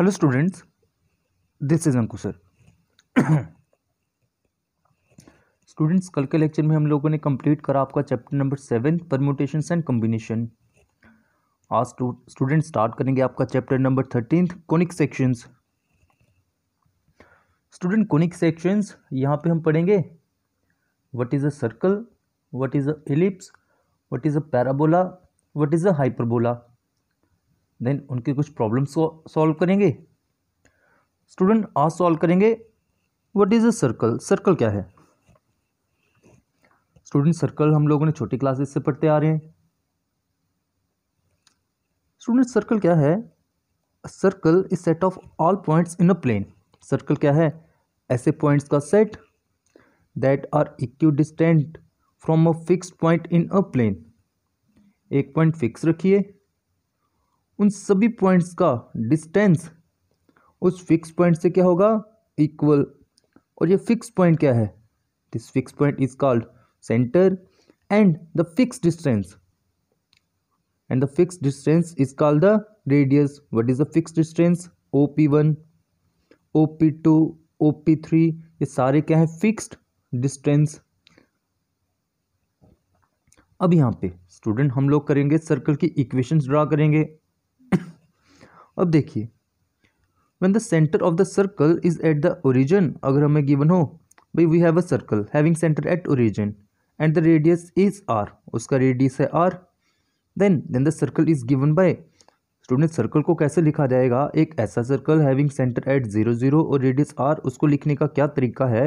hello students this is Anku sir students कल के lecture में हम लोगों ने कंप्लीट करा आपका chapter number seven permutation and combination आज स्टूडेंट स्टार्ट करेंगे आपका chapter number thirteen conic sections student conic sections यहाँ पे हम पढ़ेंगे what is a circle what is a ellipse what is a parabola what is a hyperbola then उनके कुछ problems को सॉल्व करेंगे स्टूडेंट आज सॉल्व करेंगे what is a circle circle क्या है स्टूडेंट सर्कल हम लोगों ने छोटी क्लासेस से पढ़ते आ रहे हैं स्टूडेंट सर्कल क्या है circle is set of all points in a plane circle क्या है ऐसे पॉइंट्स का set that are equidistant from a fix point in a plane एक पॉइंट फिक्स रखिए उन सभी पॉइंट्स का डिस्टेंस उस फिक्स पॉइंट से क्या होगा इक्वल और ये फिक्स पॉइंट क्या है this fix point is called centre and the fix distance and the fix distance is called the radius what is the fix distance O P one O P two O P three ये सारे क्या हैं fixed distance अब यहाँ पे student हम लोग करेंगे सर्कल की इक्वेशंस ड्रा करेंगे अब देखिए when the centre of the circle is at the origin अगर हमें गिवन हो भाई we have a circle having centre at origin and the radius is R उसका रेडियस है R then then the circle is given by student circle को कैसे लिखा जाएगा एक ऐसा circle having centre at zero zero और रेडियस आर उसको लिखने का क्या तरीका है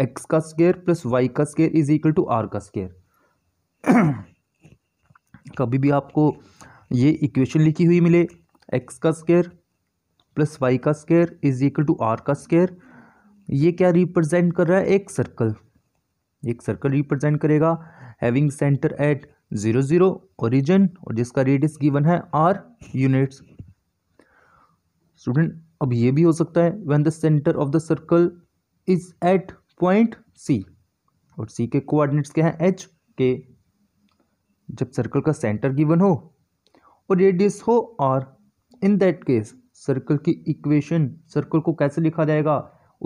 एक्स का स्केयर प्लस वाई का square is equal to R का स्केयर कभी भी आपको ये इक्वेशन लिखी हुई मिले एक्स का स्केयर प्लस वाई का square is equal to R का स्केयर ये क्या रिप्रेजेंट कर रहा है एक सर्कल एक सर्कल रिप्रेजेंट करेगा having centre at zero zero origin और जिसका रेडियस गिवन है आर यूनिट्स स्टूडेंट अब ये भी हो सकता है when the centre of the circle is at point C और सी के कोऑर्डिनेट्स क्या हैं एच के जब सर्कल का सेंटर गिवन हो और रेडियस हो R in that case circle की इक्वेशन सर्कल को कैसे लिखा जाएगा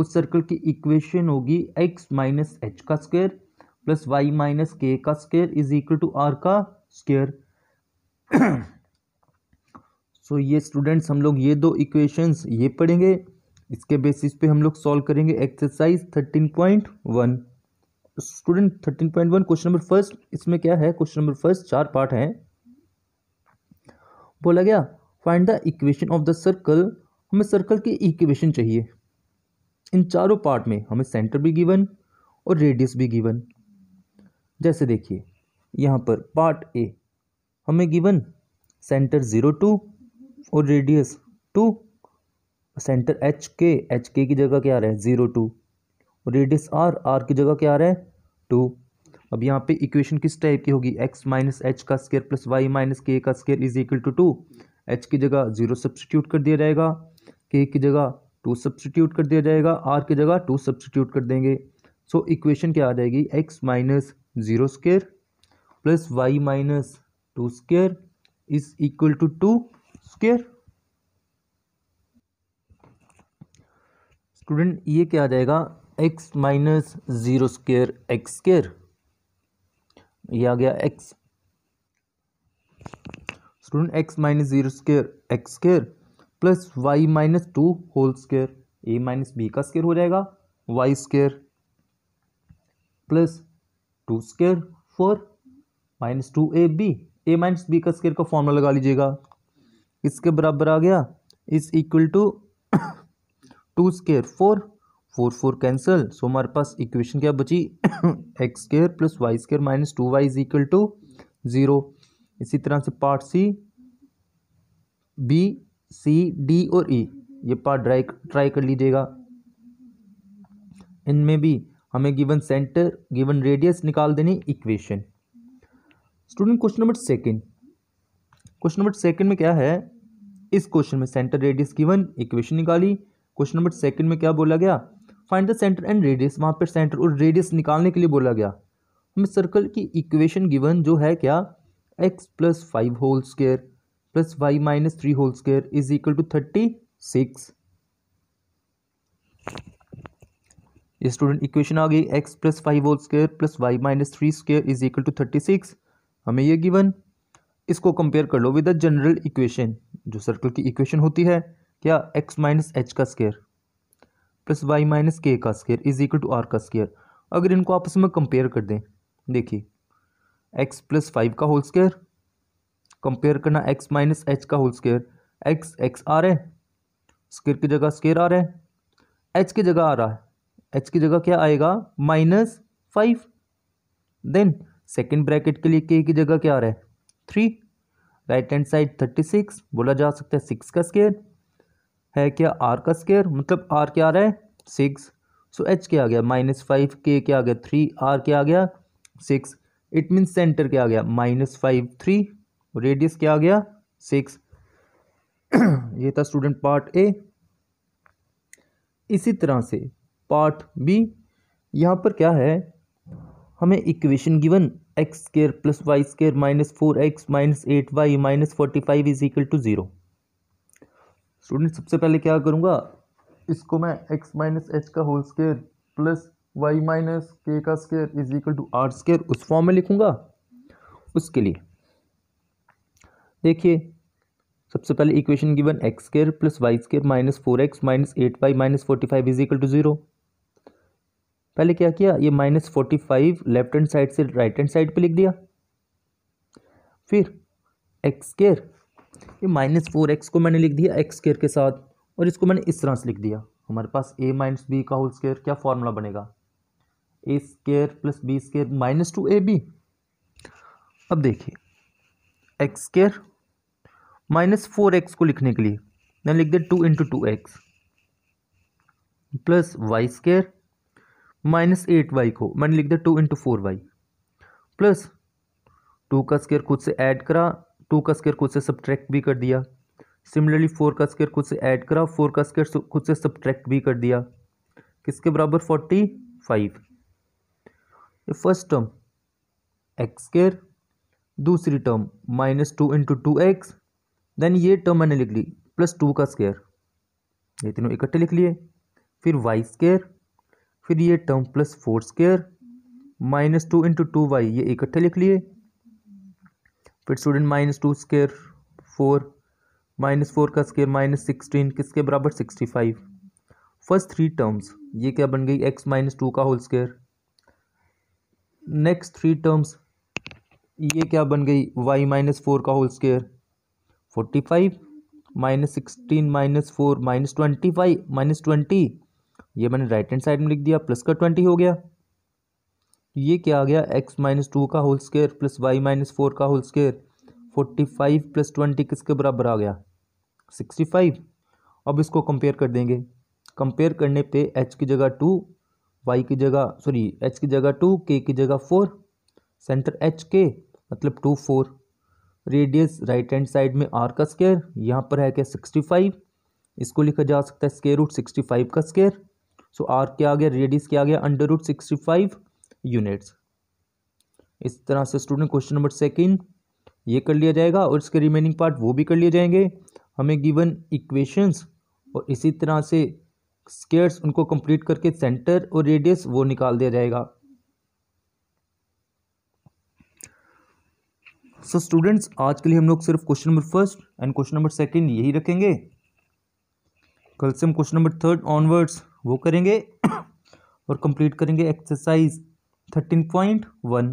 उस सर्कल की इक्वेशन होगी x माइनस एच का square plus Y minus K का square is equal to R का स्क्वेयर सो ये स्टूडेंट्स हम लोग ये दो इक्वेशंस ये पढ़ेंगे इसके बेसिस पे हम लोग सॉल्व करेंगे exercise thirteen point one student thirteen point one question number first इसमें क्या है क्वेश्चन नंबर फर्स्ट चार पार्ट हैं बोला गया find the equation of the circle हमें सर्कल की इक्वेशन चाहिए इन चारों पार्ट में हमें सेंटर भी गिवन और रेडियस भी गिवन जैसे देखिए यहाँ पर पार्ट ए हमें गिवन सेंटर ज़ीरो टू और radius two centre H K H K की जगह क्या आ रहा है ज़ीरो टू और रेडियस आर आर की जगह क्या आ रहा है टू अब यहाँ पे इक्वेशन किस टाइप की होगी एक्स माइनस एच का square plus Y minus K का square is equal to two H की जगह ज़ीरो सब्सटीट्यूट कर दिया जाएगा के की जगह टू सब्सटीट्यूट कर दिया जाएगा आर की जगह टू सब्सटीट्यूट कर देंगे सो so, इक्वेशन क्या आ जाएगी X minus zero square plus Y minus two square is equal to two square student ये क्या आ जाएगा X minus zero square X square ये आ गया X student X minus zero square X square plus Y minus two whole square A minus B का square हो जाएगा Y square plus two square four minus two A B A minus B का square का formula लगा लीजिएगा इसके बराबर आ गया is equal to two square four four four cancel so हमारे पास इक्वेशन क्या बची X square plus Y square minus two Y is equal to zero इसी तरह से part C B C D और ई e, ये पार्ट ड्राई ट्राई कर लीजिएगा इनमें भी हमें गिवन सेंटर गिवन रेडियस निकाल देनी equation student question number second question number second में क्या है इस क्वेश्चन में सेंटर रेडियस गिवन इक्वेशन निकाली क्वेश्चन नंबर सेकेंड में क्या बोला गया find the centre and radius वहाँ पर सेंटर और रेडियस निकालने के लिए बोला गया हमें सर्कल की इक्वेशन गिवन जो है क्या X plus five whole square plus Y minus three whole square is equal to thirty six ये स्टूडेंट इक्वेशन आ गई X plus five whole square plus Y minus three square is equal to thirty six हमें ये given इसको compare कर लो with the general equation जो circle की इक्वेशन होती है क्या एक्स माइनस एच का square plus Y minus K का square is equal to R का स्केयर अगर इनको आपस में कंपेयर कर दें देखिए एक्स प्लस फाइव का होल स्केयर कंपेयर करना एक्स माइनस एच का होल स्केयर एक्स एक्स आ रहा है स्केयर की जगह स्केयर आ रहा है एच की जगह आ रहा है एच की जगह क्या आएगा minus five then second bracket के लिए के की जगह क्या आ रहा है three right hand side thirty six बोला जा सकता है सिक्स का स्केयर है क्या आर का स्केयर मतलब आर क्या आ रहा है सिक्स सो एच क्या आ गया माइनस फाइव के क्या आ गया थ्री आर क्या आ गया सिक्स इट मीन सेंटर क्या आ गया माइनस फाइव थ्री रेडियस क्या आ गया सिक्स ये था स्टूडेंट पार्ट ए इसी तरह से पार्ट बी यहाँ पर क्या है हमें equation given X square plus Y square minus four X minus eight Y minus forty five is equal to zero student सबसे पहले क्या करूँगा इसको मैं एक्स माइनस एच का whole square plus Y minus K का square is equal to R square उस form में लिखूंगा उसके लिए देखिए सबसे पहले equation given X square plus Y square minus four X minus eight Y minus forty five is equal to zero पहले क्या किया ये minus forty five left hand side से राइट हैंड साइड पे लिख दिया फिर एक्स स्केयर ये माइनस फोर एक्स को मैंने लिख दिया एक्स स्केयर के साथ और इसको मैंने इस तरह से लिख दिया हमारे पास ए माइनस बी का होल स्केयर क्या फॉर्मूला बनेगा a square plus b square minus two A b अब देखिए x square minus four x को लिखने के लिए मैं लिख दे two into two x plus Y square minus eight y को मैंने लिख दिया two into four y plus two का स्केयर खुद से ऐड करा टू का स्केयर खुद से सब्ट्रैक्ट भी कर दिया सिमिलरली फोर का स्केयर खुद से ऐड करा फोर का स्केयर खुद से सब्ट्रैक्ट भी कर दिया किसके बराबर फोर्टी फाइव ये फर्स्ट टर्म एक्स स्केयर दूसरी term minus two into two x then ये टर्म मैंने लिख ली प्लस टू का स्केयर ये तीनों इकट्ठे लिख लिए फिर वाई स्केयर फिर ये term plus four square minus two into two y ये इकट्ठे लिख लिए फिर student minus two square four minus four का स्केयर माइनस सिक्सटीन किसके बराबर sixty five first three terms ये क्या बन गई एक्स माइनस टू का whole square next three terms ये क्या बन गई वाई माइनस फोर का whole square forty five minus sixteen minus four minus twenty five minus twenty ये मैंने राइट हैंड साइड में लिख दिया प्लस का ट्वेंटी हो गया ये क्या आ गया एक्स माइनस टू का whole square plus Y minus four का whole square forty five plus twenty किसके बराबर आ गया सिक्सटी फाइव अब इसको कंपेयर कर देंगे कंपेयर करने पे एच की जगह टू वाई की जगह सॉरी एच की जगह टू के की जगह फोर सेंटर एच के मतलब two four radius right hand side में आर का स्केयर यहाँ पर है क्या सिक्सटी फाइव इसको लिखा जा सकता है स्केयर रूट सिक्सटी फाइव का स्केयर सो आर क्या आ गया रेडियस क्या आ गया under root sixty five units इस तरह से स्टूडेंट क्वेश्चन नंबर सेकेंड ये कर लिया जाएगा और इसके रिमेनिंग पार्ट वो भी कर लिए जाएंगे हमें गिवन इक्वेशंस और इसी तरह से स्केयर्स उनको कंप्लीट करके सेंटर और रेडियस वो निकाल दिया जाएगा सो so स्टूडेंट्स आज के लिए हम लोग सिर्फ question number first and question number second यही रखेंगे कल से हम क्वेश्चन नंबर थर्ड ऑनवर्ड्स वो करेंगे और कंप्लीट करेंगे एक्सरसाइज थर्टीन पॉइंट वन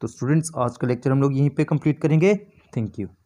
तो स्टूडेंट्स आज का लेक्चर हम लोग यहीं पे कंप्लीट करेंगे थैंक यू